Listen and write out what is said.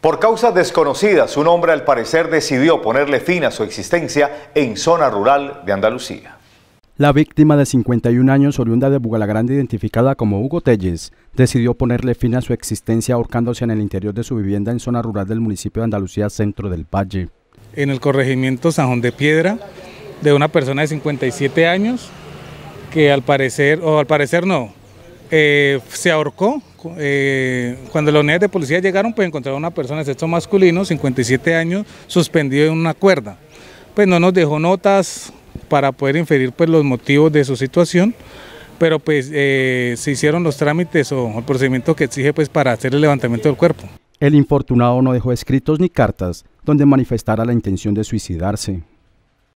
Por causas desconocidas, un hombre al parecer decidió ponerle fin a su existencia en zona rural de Andalucía. La víctima de 51 años, oriunda de Bugalagrande, identificada como Hugo Telles, decidió ponerle fin a su existencia ahorcándose en el interior de su vivienda en zona rural del municipio de Andalucía, centro del Valle. En el corregimiento Sanjón de Piedra, de una persona de 57 años, que al parecer, o al parecer no, eh, se ahorcó eh, cuando las unidades de policía llegaron, pues encontraron a una persona de sexo masculino, 57 años, suspendido en una cuerda. Pues no nos dejó notas para poder inferir pues, los motivos de su situación, pero pues eh, se hicieron los trámites o el procedimiento que exige pues, para hacer el levantamiento del cuerpo. El infortunado no dejó escritos ni cartas donde manifestara la intención de suicidarse.